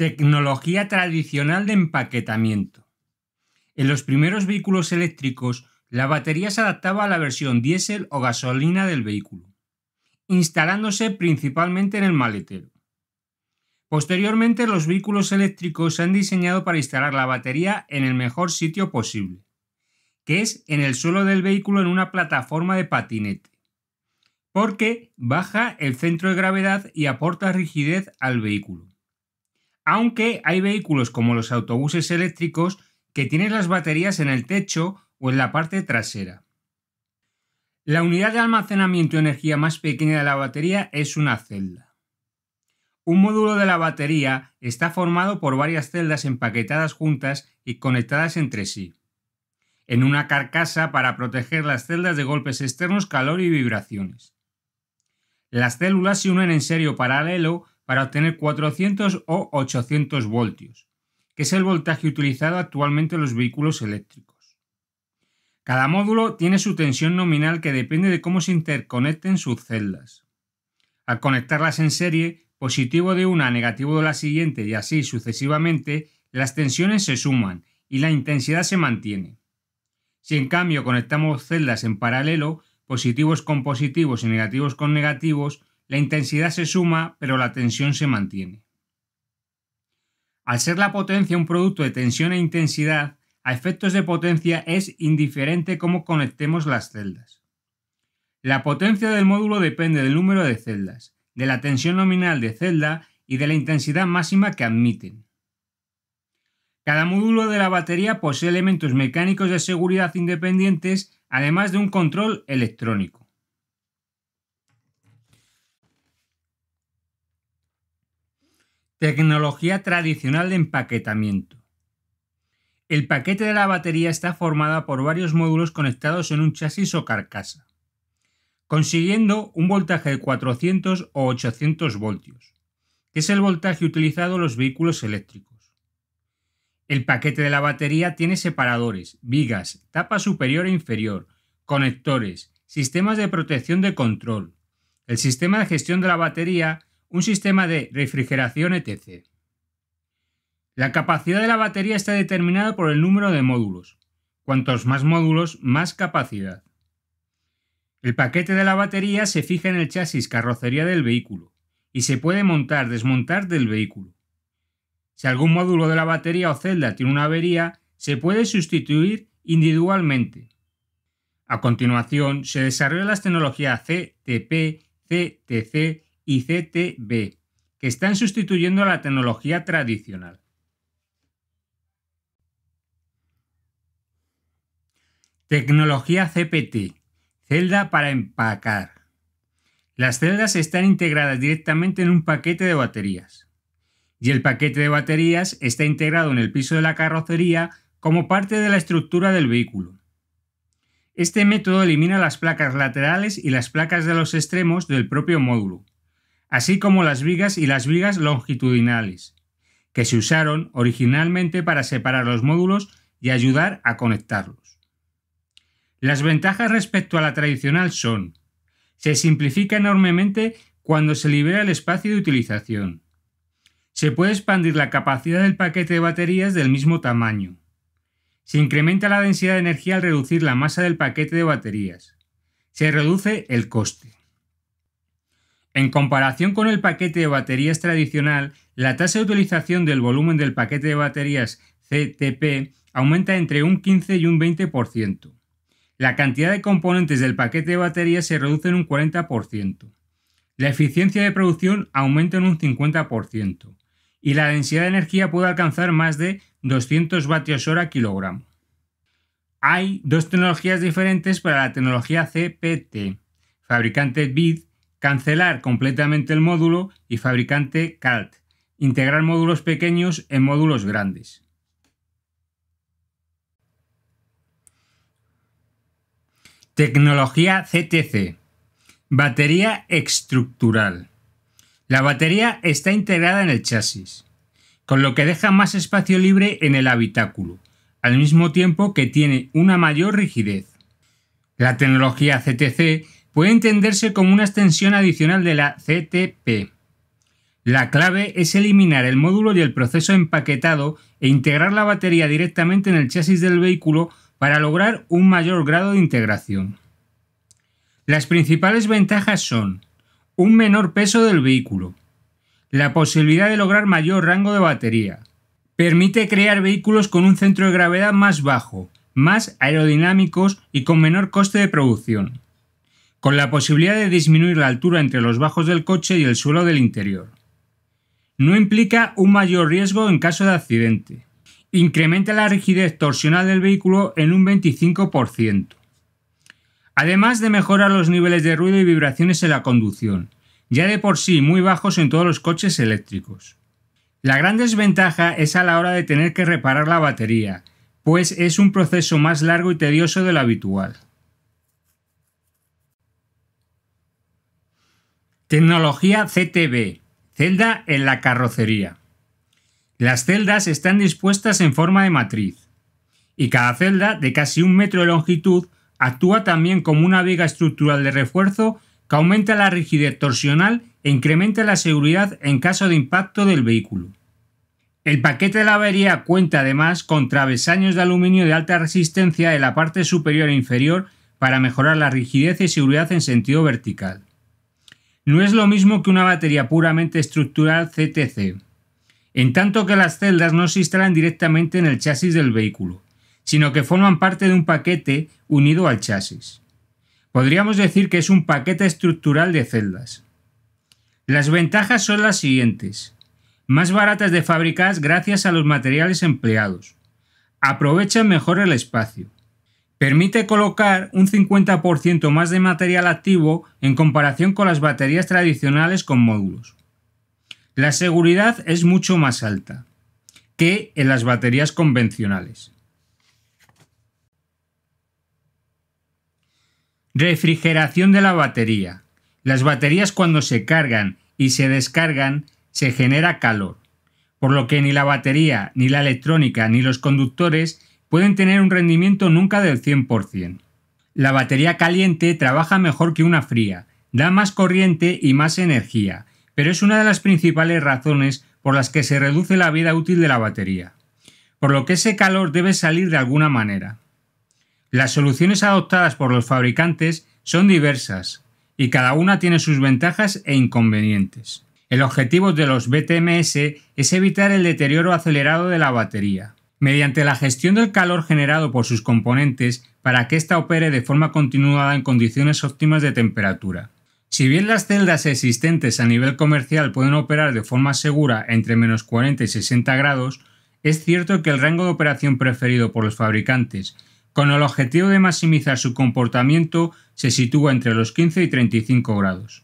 Tecnología tradicional de empaquetamiento. En los primeros vehículos eléctricos, la batería se adaptaba a la versión diésel o gasolina del vehículo, instalándose principalmente en el maletero. Posteriormente, los vehículos eléctricos se han diseñado para instalar la batería en el mejor sitio posible, que es en el suelo del vehículo en una plataforma de patinete, porque baja el centro de gravedad y aporta rigidez al vehículo aunque hay vehículos como los autobuses eléctricos que tienen las baterías en el techo o en la parte trasera. La unidad de almacenamiento de energía más pequeña de la batería es una celda. Un módulo de la batería está formado por varias celdas empaquetadas juntas y conectadas entre sí, en una carcasa para proteger las celdas de golpes externos, calor y vibraciones. Las células se unen en serio paralelo para obtener 400 o 800 voltios, que es el voltaje utilizado actualmente en los vehículos eléctricos. Cada módulo tiene su tensión nominal que depende de cómo se interconecten sus celdas. Al conectarlas en serie, positivo de una negativo de la siguiente y así sucesivamente, las tensiones se suman y la intensidad se mantiene. Si en cambio conectamos celdas en paralelo, positivos con positivos y negativos con negativos, la intensidad se suma, pero la tensión se mantiene. Al ser la potencia un producto de tensión e intensidad, a efectos de potencia es indiferente cómo conectemos las celdas. La potencia del módulo depende del número de celdas, de la tensión nominal de celda y de la intensidad máxima que admiten. Cada módulo de la batería posee elementos mecánicos de seguridad independientes, además de un control electrónico. Tecnología tradicional de empaquetamiento. El paquete de la batería está formado por varios módulos conectados en un chasis o carcasa, consiguiendo un voltaje de 400 o 800 voltios, que es el voltaje utilizado en los vehículos eléctricos. El paquete de la batería tiene separadores, vigas, tapa superior e inferior, conectores, sistemas de protección de control. El sistema de gestión de la batería un sistema de refrigeración, etc. La capacidad de la batería está determinada por el número de módulos. Cuantos más módulos, más capacidad. El paquete de la batería se fija en el chasis carrocería del vehículo y se puede montar, desmontar del vehículo. Si algún módulo de la batería o celda tiene una avería, se puede sustituir individualmente. A continuación, se desarrollan las tecnologías CTP, CTC y CTB, que están sustituyendo a la tecnología tradicional. Tecnología CPT, celda para empacar. Las celdas están integradas directamente en un paquete de baterías. Y el paquete de baterías está integrado en el piso de la carrocería como parte de la estructura del vehículo. Este método elimina las placas laterales y las placas de los extremos del propio módulo, así como las vigas y las vigas longitudinales, que se usaron originalmente para separar los módulos y ayudar a conectarlos. Las ventajas respecto a la tradicional son, se simplifica enormemente cuando se libera el espacio de utilización. Se puede expandir la capacidad del paquete de baterías del mismo tamaño. Se incrementa la densidad de energía al reducir la masa del paquete de baterías. Se reduce el coste. En comparación con el paquete de baterías tradicional, la tasa de utilización del volumen del paquete de baterías CTP aumenta entre un 15 y un 20%. La cantidad de componentes del paquete de baterías se reduce en un 40%. La eficiencia de producción aumenta en un 50% y la densidad de energía puede alcanzar más de 200 vatios hora kilogramo. Hay dos tecnologías diferentes para la tecnología CPT, fabricante BID cancelar completamente el módulo y fabricante CALT, integrar módulos pequeños en módulos grandes. Tecnología CTC. Batería estructural. La batería está integrada en el chasis, con lo que deja más espacio libre en el habitáculo, al mismo tiempo que tiene una mayor rigidez. La tecnología CTC puede entenderse como una extensión adicional de la CTP. La clave es eliminar el módulo y el proceso empaquetado e integrar la batería directamente en el chasis del vehículo para lograr un mayor grado de integración. Las principales ventajas son un menor peso del vehículo, la posibilidad de lograr mayor rango de batería, permite crear vehículos con un centro de gravedad más bajo, más aerodinámicos y con menor coste de producción con la posibilidad de disminuir la altura entre los bajos del coche y el suelo del interior. No implica un mayor riesgo en caso de accidente. Incrementa la rigidez torsional del vehículo en un 25%. Además de mejorar los niveles de ruido y vibraciones en la conducción, ya de por sí muy bajos en todos los coches eléctricos. La gran desventaja es a la hora de tener que reparar la batería, pues es un proceso más largo y tedioso de lo habitual. Tecnología CTB, celda en la carrocería. Las celdas están dispuestas en forma de matriz, y cada celda de casi un metro de longitud actúa también como una viga estructural de refuerzo que aumenta la rigidez torsional e incrementa la seguridad en caso de impacto del vehículo. El paquete de la avería cuenta además con travesaños de aluminio de alta resistencia en la parte superior e inferior para mejorar la rigidez y seguridad en sentido vertical no es lo mismo que una batería puramente estructural CTC, en tanto que las celdas no se instalan directamente en el chasis del vehículo, sino que forman parte de un paquete unido al chasis. Podríamos decir que es un paquete estructural de celdas. Las ventajas son las siguientes. Más baratas de fabricar gracias a los materiales empleados. Aprovechan mejor el espacio. Permite colocar un 50% más de material activo en comparación con las baterías tradicionales con módulos. La seguridad es mucho más alta que en las baterías convencionales. Refrigeración de la batería. Las baterías cuando se cargan y se descargan se genera calor, por lo que ni la batería, ni la electrónica, ni los conductores pueden tener un rendimiento nunca del 100%. La batería caliente trabaja mejor que una fría, da más corriente y más energía, pero es una de las principales razones por las que se reduce la vida útil de la batería, por lo que ese calor debe salir de alguna manera. Las soluciones adoptadas por los fabricantes son diversas, y cada una tiene sus ventajas e inconvenientes. El objetivo de los BTMS es evitar el deterioro acelerado de la batería, mediante la gestión del calor generado por sus componentes para que ésta opere de forma continuada en condiciones óptimas de temperatura. Si bien las celdas existentes a nivel comercial pueden operar de forma segura entre menos 40 y 60 grados, es cierto que el rango de operación preferido por los fabricantes, con el objetivo de maximizar su comportamiento, se sitúa entre los 15 y 35 grados.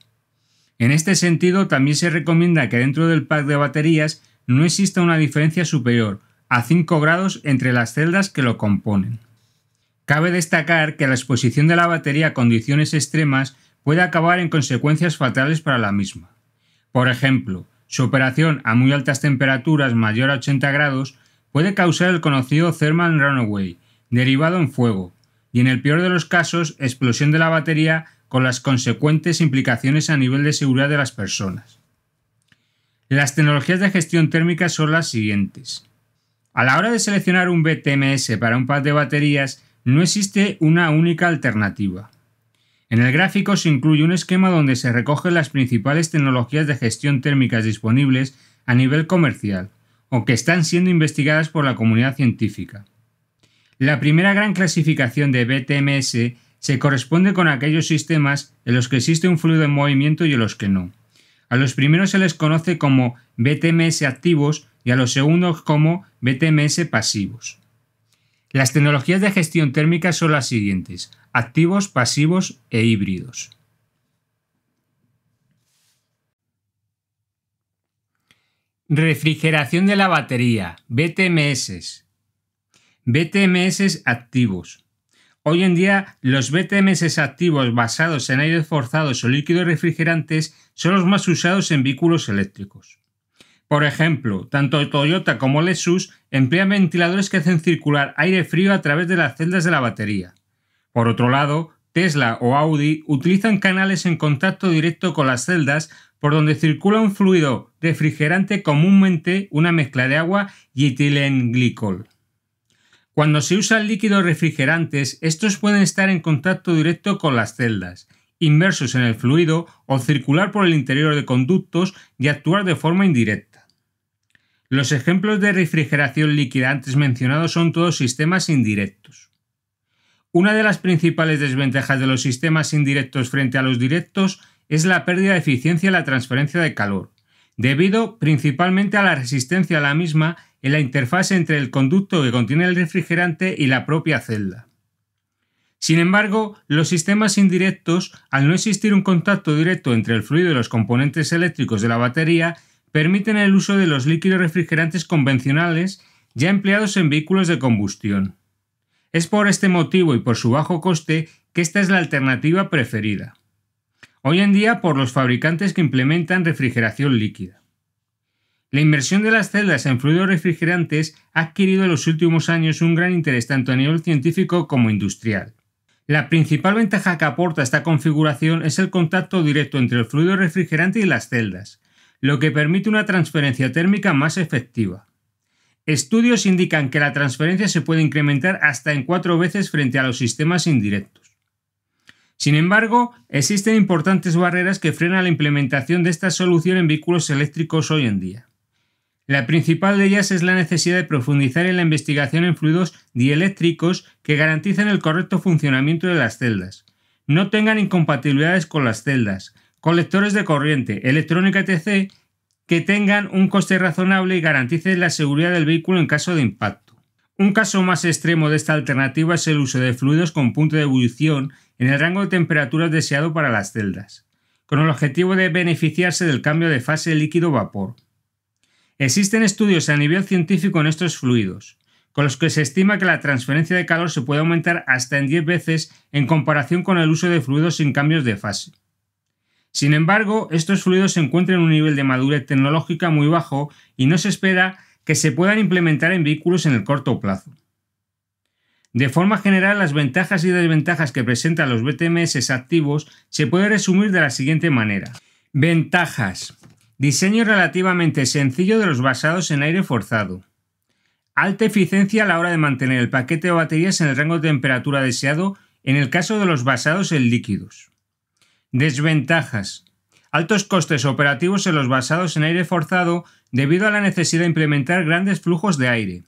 En este sentido, también se recomienda que dentro del pack de baterías no exista una diferencia superior a 5 grados entre las celdas que lo componen. Cabe destacar que la exposición de la batería a condiciones extremas puede acabar en consecuencias fatales para la misma. Por ejemplo, su operación a muy altas temperaturas mayor a 80 grados puede causar el conocido thermal runaway, derivado en fuego, y en el peor de los casos explosión de la batería con las consecuentes implicaciones a nivel de seguridad de las personas. Las tecnologías de gestión térmica son las siguientes. A la hora de seleccionar un BTMS para un par de baterías, no existe una única alternativa. En el gráfico se incluye un esquema donde se recogen las principales tecnologías de gestión térmicas disponibles a nivel comercial, o que están siendo investigadas por la comunidad científica. La primera gran clasificación de BTMS se corresponde con aquellos sistemas en los que existe un fluido en movimiento y en los que no. A los primeros se les conoce como BTMS activos y a los segundos como BTMS pasivos. Las tecnologías de gestión térmica son las siguientes, activos, pasivos e híbridos. Refrigeración de la batería, BTMS. BTMS activos. Hoy en día, los BTMS activos basados en aire forzados o líquidos refrigerantes son los más usados en vehículos eléctricos. Por ejemplo, tanto Toyota como Lexus emplean ventiladores que hacen circular aire frío a través de las celdas de la batería. Por otro lado, Tesla o Audi utilizan canales en contacto directo con las celdas por donde circula un fluido refrigerante comúnmente una mezcla de agua y etilenglicol. Cuando se usan líquidos refrigerantes, estos pueden estar en contacto directo con las celdas, inmersos en el fluido o circular por el interior de conductos y actuar de forma indirecta. Los ejemplos de refrigeración líquida antes mencionados son todos sistemas indirectos. Una de las principales desventajas de los sistemas indirectos frente a los directos es la pérdida de eficiencia en la transferencia de calor, debido principalmente a la resistencia a la misma en la interfase entre el conducto que contiene el refrigerante y la propia celda. Sin embargo, los sistemas indirectos, al no existir un contacto directo entre el fluido y los componentes eléctricos de la batería, permiten el uso de los líquidos refrigerantes convencionales ya empleados en vehículos de combustión. Es por este motivo y por su bajo coste que esta es la alternativa preferida. Hoy en día por los fabricantes que implementan refrigeración líquida. La inversión de las celdas en fluidos refrigerantes ha adquirido en los últimos años un gran interés tanto a nivel científico como industrial. La principal ventaja que aporta esta configuración es el contacto directo entre el fluido refrigerante y las celdas, lo que permite una transferencia térmica más efectiva. Estudios indican que la transferencia se puede incrementar hasta en cuatro veces frente a los sistemas indirectos. Sin embargo, existen importantes barreras que frenan la implementación de esta solución en vehículos eléctricos hoy en día. La principal de ellas es la necesidad de profundizar en la investigación en fluidos dieléctricos que garanticen el correcto funcionamiento de las celdas, no tengan incompatibilidades con las celdas, colectores de corriente, electrónica, etc., que tengan un coste razonable y garanticen la seguridad del vehículo en caso de impacto. Un caso más extremo de esta alternativa es el uso de fluidos con punto de ebullición en el rango de temperaturas deseado para las celdas, con el objetivo de beneficiarse del cambio de fase líquido-vapor. Existen estudios a nivel científico en estos fluidos, con los que se estima que la transferencia de calor se puede aumentar hasta en 10 veces en comparación con el uso de fluidos sin cambios de fase. Sin embargo, estos fluidos se encuentran en un nivel de madurez tecnológica muy bajo y no se espera que se puedan implementar en vehículos en el corto plazo. De forma general, las ventajas y desventajas que presentan los BTMS activos se pueden resumir de la siguiente manera. Ventajas. Diseño relativamente sencillo de los basados en aire forzado. Alta eficiencia a la hora de mantener el paquete de baterías en el rango de temperatura deseado en el caso de los basados en líquidos. Desventajas. Altos costes operativos en los basados en aire forzado debido a la necesidad de implementar grandes flujos de aire.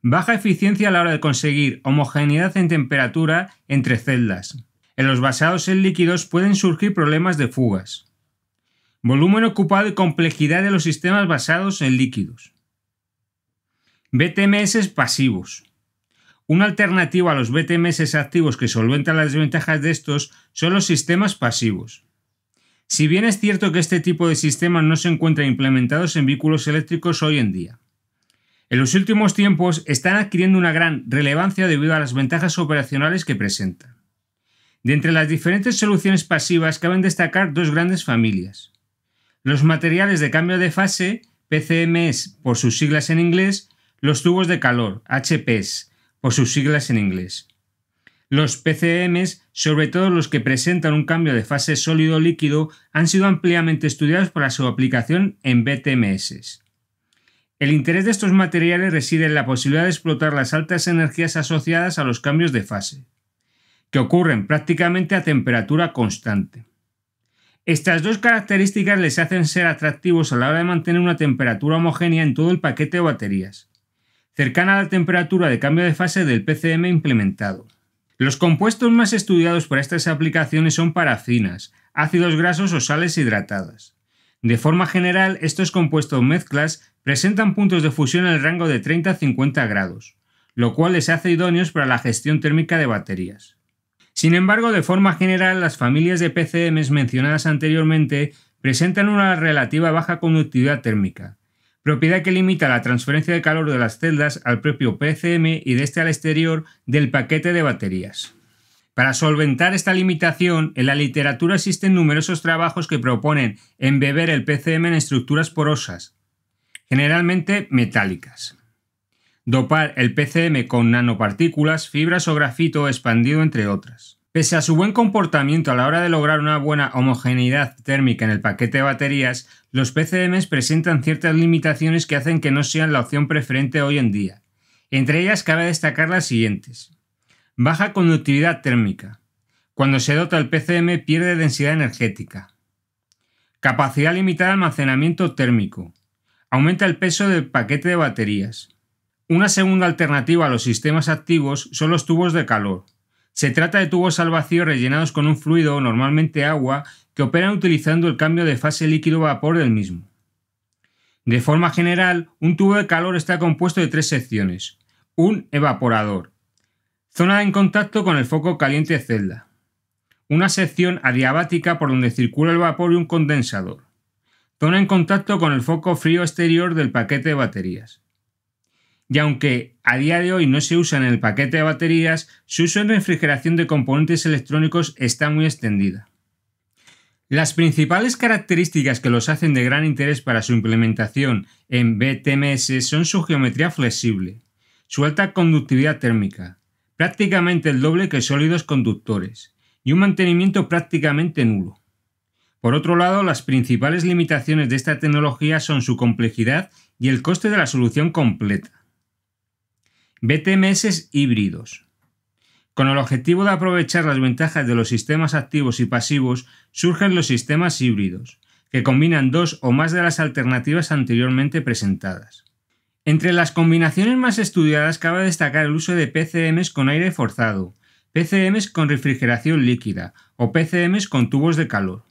Baja eficiencia a la hora de conseguir homogeneidad en temperatura entre celdas. En los basados en líquidos pueden surgir problemas de fugas. Volumen ocupado y complejidad de los sistemas basados en líquidos. BTMS pasivos. Una alternativa a los BTMS activos que solventan las desventajas de estos son los sistemas pasivos. Si bien es cierto que este tipo de sistemas no se encuentran implementados en vehículos eléctricos hoy en día, en los últimos tiempos están adquiriendo una gran relevancia debido a las ventajas operacionales que presentan. De entre las diferentes soluciones pasivas caben destacar dos grandes familias. Los materiales de cambio de fase, PCMs por sus siglas en inglés, los tubos de calor, HPs, o sus siglas en inglés. Los PCMs, sobre todo los que presentan un cambio de fase sólido-líquido, han sido ampliamente estudiados para su aplicación en BTMS. El interés de estos materiales reside en la posibilidad de explotar las altas energías asociadas a los cambios de fase, que ocurren prácticamente a temperatura constante. Estas dos características les hacen ser atractivos a la hora de mantener una temperatura homogénea en todo el paquete de baterías cercana a la temperatura de cambio de fase del PCM implementado. Los compuestos más estudiados para estas aplicaciones son parafinas, ácidos grasos o sales hidratadas. De forma general, estos compuestos mezclas presentan puntos de fusión en el rango de 30 a 50 grados, lo cual les hace idóneos para la gestión térmica de baterías. Sin embargo, de forma general, las familias de PCMs mencionadas anteriormente presentan una relativa baja conductividad térmica, propiedad que limita la transferencia de calor de las celdas al propio PCM y de este al exterior del paquete de baterías. Para solventar esta limitación, en la literatura existen numerosos trabajos que proponen embeber el PCM en estructuras porosas, generalmente metálicas. Dopar el PCM con nanopartículas, fibras o grafito expandido, entre otras. Pese a su buen comportamiento a la hora de lograr una buena homogeneidad térmica en el paquete de baterías, los PCMs presentan ciertas limitaciones que hacen que no sean la opción preferente hoy en día. Entre ellas cabe destacar las siguientes. Baja conductividad térmica. Cuando se dota el PCM pierde densidad energética. Capacidad limitada de almacenamiento térmico. Aumenta el peso del paquete de baterías. Una segunda alternativa a los sistemas activos son los tubos de calor, se trata de tubos al vacío rellenados con un fluido, normalmente agua, que operan utilizando el cambio de fase líquido-vapor del mismo. De forma general, un tubo de calor está compuesto de tres secciones. Un evaporador. Zona en contacto con el foco caliente celda. Una sección adiabática por donde circula el vapor y un condensador. Zona en contacto con el foco frío exterior del paquete de baterías y aunque a día de hoy no se usa en el paquete de baterías, su uso en refrigeración de componentes electrónicos está muy extendida. Las principales características que los hacen de gran interés para su implementación en BTMS son su geometría flexible, su alta conductividad térmica, prácticamente el doble que sólidos conductores, y un mantenimiento prácticamente nulo. Por otro lado, las principales limitaciones de esta tecnología son su complejidad y el coste de la solución completa. BTMS híbridos. Con el objetivo de aprovechar las ventajas de los sistemas activos y pasivos, surgen los sistemas híbridos, que combinan dos o más de las alternativas anteriormente presentadas. Entre las combinaciones más estudiadas cabe destacar el uso de PCMs con aire forzado, PCMs con refrigeración líquida o PCMs con tubos de calor.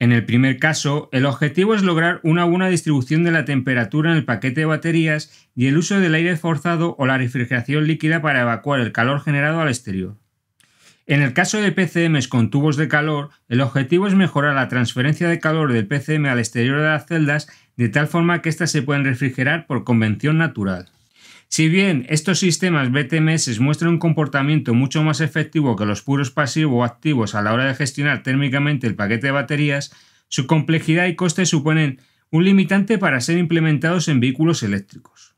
En el primer caso, el objetivo es lograr una buena distribución de la temperatura en el paquete de baterías y el uso del aire forzado o la refrigeración líquida para evacuar el calor generado al exterior. En el caso de PCMs con tubos de calor, el objetivo es mejorar la transferencia de calor del PCM al exterior de las celdas de tal forma que éstas se puedan refrigerar por convención natural. Si bien estos sistemas BTMS muestran un comportamiento mucho más efectivo que los puros pasivos o activos a la hora de gestionar térmicamente el paquete de baterías, su complejidad y coste suponen un limitante para ser implementados en vehículos eléctricos.